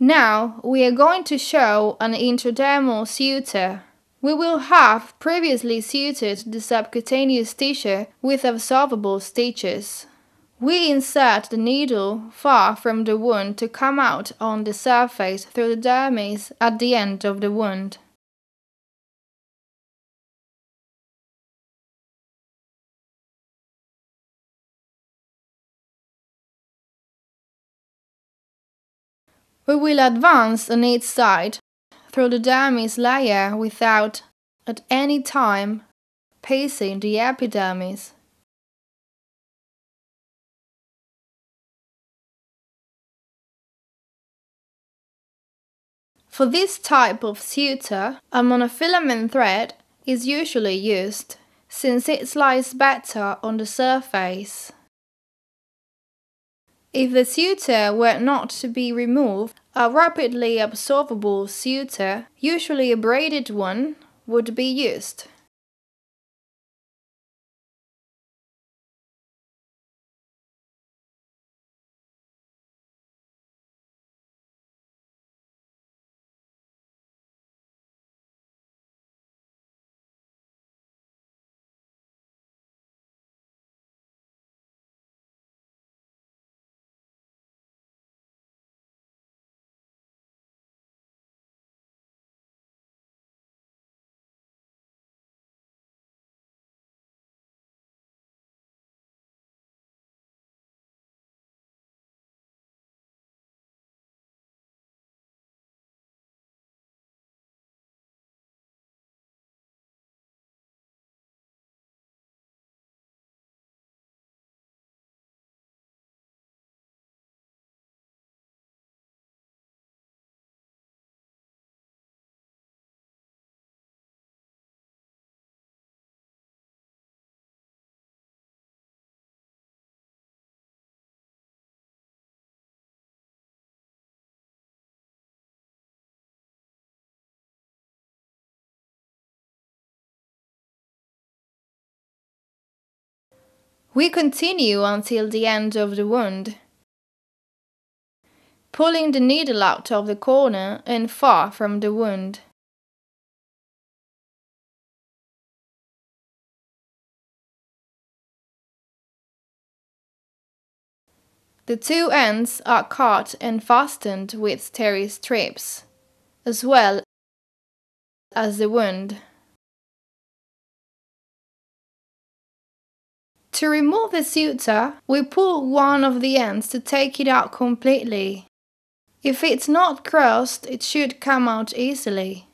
Now we are going to show an intradermal suture. We will have previously sutured the subcutaneous tissue with absorbable stitches. We insert the needle far from the wound to come out on the surface through the dermis at the end of the wound. We will advance on each side through the dermis layer without, at any time, piercing the epidermis. For this type of suture, a monofilament thread is usually used, since it lies better on the surface. If the suture were not to be removed, a rapidly absorbable suture, usually a braided one, would be used. We continue until the end of the wound, pulling the needle out of the corner and far from the wound. The two ends are cut and fastened with terry strips, as well as the wound. To remove the suture, we pull one of the ends to take it out completely. If it's not crossed, it should come out easily.